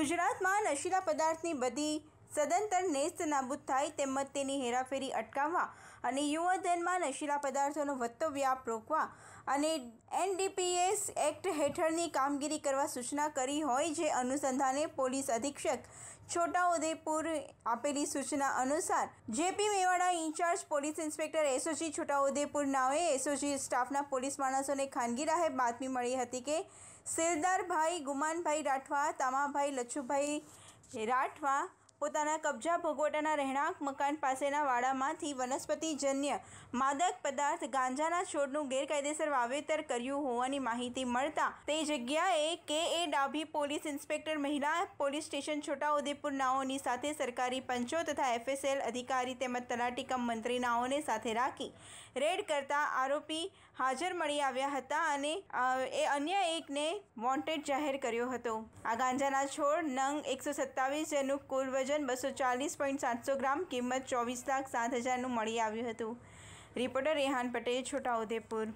ગુજરાતમાં નશીલા પદાર્થની બધી સદંતર નેસ્ત નાબૂદ થાય તેમજ તેની હેરાફેરી અટકાવવા અને યુવાધનમાં નશીલા પદાર્થોનો વધતો વ્યાપ રોકવા અને એનડીપીએસ એક્ટ હેઠળની કામગીરી કરવા સૂચના કરી હોય જે અનુસંધાને પોલીસ અધિક્ષક છોટાઉદેપુર આપેલી સૂચના અનુસાર JP Mewada in charge police inspector SOG Chhota Udepur નાવે એસઓજી સ્ટાફના પોલીસ માણસોને ખાનગી રાહે બાતમી મળી હતી કે સિરદારભાઈ ગુમાનભાઈ રાઠવા તામાભાઈ લચ્છુભાઈ રાઠવા પોતાના કબજા ભોગવટાના રહેણાંક મકાન પાસેના વાડામાંથી વનસ્પતિજન્ય માદક પદાર્થ ગાંજાના છોડનું ગેરકાયદેસર વાવેતર કર્યું હોવાની માહિતી મળતા તે જગ્યાએ K A Dabhi police inspector મહિલા પોલીસ સ્ટેશન છોટાઉદેપુર નાઓની સાથે સરકારી પંચો તથા એફએસએલ અધિકારી તેમજ તલાટીકમ મંત્રીનાઓને સાથે રાખી રેડ કરતા આરોપી હાજર મળી આવ્યા હતા અને એ અન્ય એકને વોન્ટેડ જાહેર કર્યો હતો આ ગાંજાના છોડ નંગ એકસો સત્તાવીસ જેનું કુલ વજન વજન બસો ચાલીસ પોઈન્ટ સાતસો ગ્રામ કિંમત ચોવીસ લાખ સાત હજારનું મળી આવ્યું હતું રિપોર્ટર રેહાન પટેલ છોટાઉદેપુર